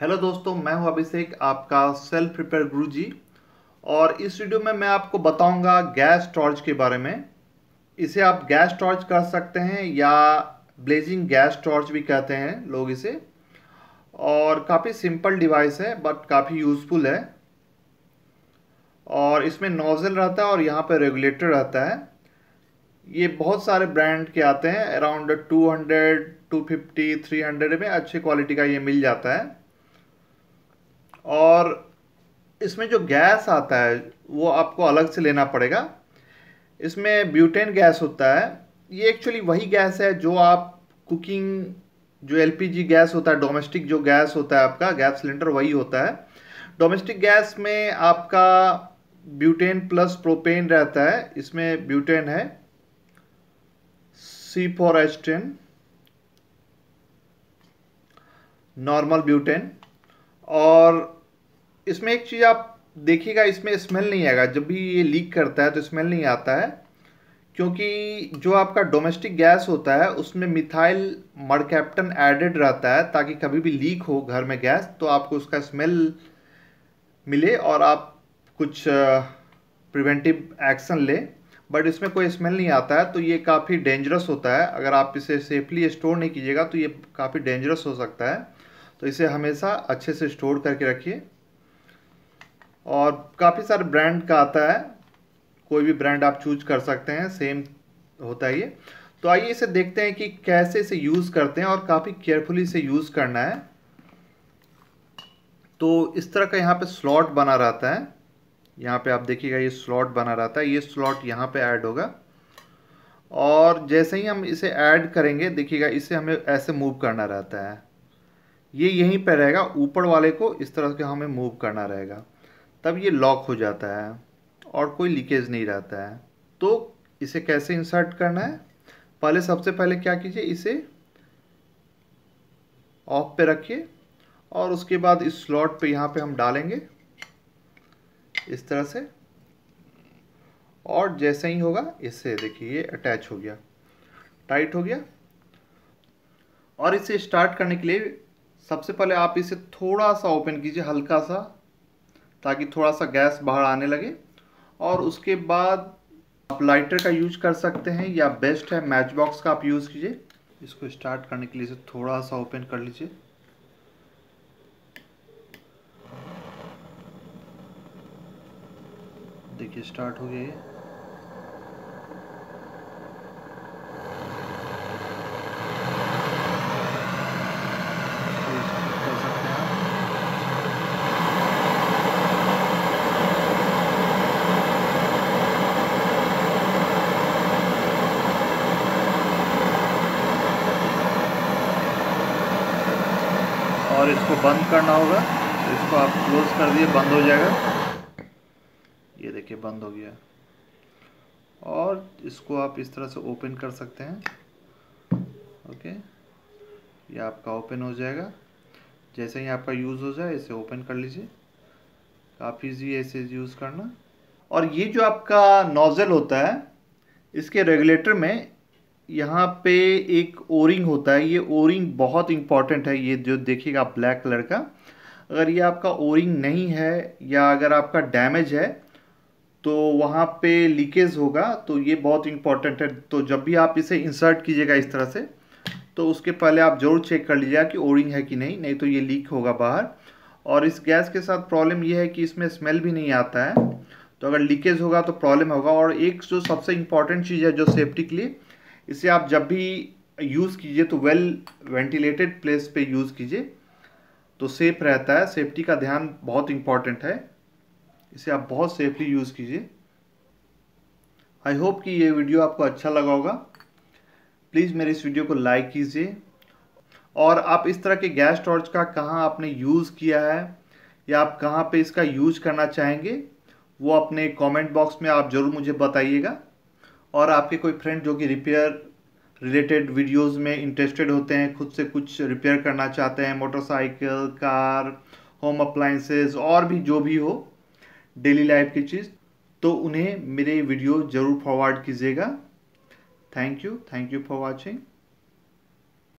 hello दोस्तों मैं हूं अभिषेक आपका सेल्फ प्रिपेयर गुरु जी और इस वीडियो में मैं आपको बताऊंगा गैस टॉर्च के बारे में इसे आप गैस टॉर्च कर सकते हैं या ब्लेजिंग गैस टॉर्च भी कहते हैं लोग इसे और काफ़ी सिंपल डिवाइस है बट काफ़ी यूज़फुल है और इसमें नोज़ल रहता है और यहाँ पर रेगुलेटर रहता है ये बहुत सारे ब्रांड के आते हैं अराउंड फिफ्टी थ्री हंड्रेड में अच्छे क्वालिटी का ये मिल जाता है और इसमें जो गैस आता है वो आपको अलग से लेना पड़ेगा इसमें ब्यूटेन गैस होता है ये एक्चुअली वही गैस है जो आप कुकिंग जो एलपीजी गैस होता है डोमेस्टिक जो गैस होता है आपका गैस सिलेंडर वही होता है डोमेस्टिक गैस में आपका ब्यूटेन प्लस प्रोपेन रहता है इसमें ब्यूटेन है C four H ten normal butane और इसमें एक चीज़ आप देखिएगा इसमें स्मेल नहीं आएगा जब भी ये लीक करता है तो स्मेल नहीं आता है क्योंकि जो आपका डोमेस्टिक गैस होता है उसमें मिथाइल मरकैप्टन एडेड रहता है ताकि कभी भी लीक हो घर में गैस तो आपको उसका स्मेल मिले और आप कुछ प्रिवेंटिव एक्शन लें बट इसमें कोई स्मेल नहीं आता है तो ये काफ़ी डेंजरस होता है अगर आप इसे सेफली स्टोर नहीं कीजिएगा तो ये काफ़ी डेंजरस हो सकता है तो इसे हमेशा अच्छे से स्टोर करके रखिए और काफ़ी सारे ब्रांड का आता है कोई भी ब्रांड आप चूज कर सकते हैं सेम होता है ये तो आइए इसे देखते हैं कि कैसे इसे यूज़ करते हैं और काफ़ी केयरफुली इसे यूज़ करना है तो इस तरह का यहाँ पे स्लॉट बना रहता है यहाँ पे आप देखिएगा ये स्लॉट बना रहता है ये स्लॉट यहाँ पे ऐड होगा और जैसे ही हम इसे ऐड करेंगे देखिएगा इसे हमें ऐसे मूव करना रहता है ये यहीं पर रहेगा ऊपर वाले को इस तरह से हमें मूव करना रहेगा तब ये लॉक हो जाता है और कोई लीकेज नहीं रहता है तो इसे कैसे इंसर्ट करना है पहले सबसे पहले क्या कीजिए इसे ऑफ पे रखिए और उसके बाद इस स्लॉट पे यहाँ पे हम डालेंगे इस तरह से और जैसे ही होगा इसे देखिए ये अटैच हो गया टाइट हो गया और इसे स्टार्ट करने के लिए सबसे पहले आप इसे थोड़ा सा ओपन कीजिए हल्का सा ताकि थोड़ा सा गैस बाहर आने लगे और उसके बाद आप लाइटर का यूज कर सकते हैं या बेस्ट है मैच बॉक्स का आप यूज़ कीजिए इसको स्टार्ट करने के लिए इसे थोड़ा सा ओपन कर लीजिए देखिए स्टार्ट हो गया है और इसको बंद करना होगा तो इसको आप क्लोज़ कर दिए बंद हो जाएगा ये देखिए बंद हो गया और इसको आप इस तरह से ओपन कर सकते हैं ओके ये आपका ओपन हो जाएगा जैसे ही आपका यूज़ हो जाए इसे ओपन कर लीजिए काफ़ी इजी है इसे यूज़ करना और ये जो आपका नोज़ल होता है इसके रेगुलेटर में यहाँ पे एक ओरिंग होता है ये ओरिंग बहुत इंपॉर्टेंट है ये जो देखिएगा ब्लैक कलर का अगर ये आपका ओरिंग नहीं है या अगर आपका डैमेज है तो वहाँ पे लीकेज होगा तो ये बहुत इंपॉर्टेंट है तो जब भी आप इसे इंसर्ट कीजिएगा इस तरह से तो उसके पहले आप ज़रूर चेक कर लीजिएगा कि ओरिंग है कि नहीं नहीं तो ये लीक होगा बाहर और इस गैस के साथ प्रॉब्लम ये है कि इसमें स्मेल भी नहीं आता है तो अगर लीकेज होगा तो प्रॉब्लम होगा और एक जो सबसे इम्पॉर्टेंट चीज़ है जो सेफ्टी के लिए इसे आप जब भी यूज़ कीजिए तो वेल वेंटिलेटेड प्लेस पे यूज़ कीजिए तो सेफ रहता है सेफ्टी का ध्यान बहुत इम्पॉर्टेंट है इसे आप बहुत सेफली यूज़ कीजिए आई होप कि ये वीडियो आपको अच्छा लगा होगा प्लीज़ मेरे इस वीडियो को लाइक कीजिए और आप इस तरह के गैस टॉर्च का कहाँ आपने यूज़ किया है या आप कहाँ पे इसका यूज करना चाहेंगे वो अपने कमेंट बॉक्स में आप ज़रूर मुझे बताइएगा और आपके कोई फ्रेंड जो कि रिपेयर रिलेटेड वीडियोस में इंटरेस्टेड होते हैं खुद से कुछ रिपेयर करना चाहते हैं मोटरसाइकिल कार होम अप्लाइंसेस और भी जो भी हो डेली लाइफ की चीज़ तो उन्हें मेरे वीडियो ज़रूर फॉरवर्ड कीजिएगा thank you thank you for watching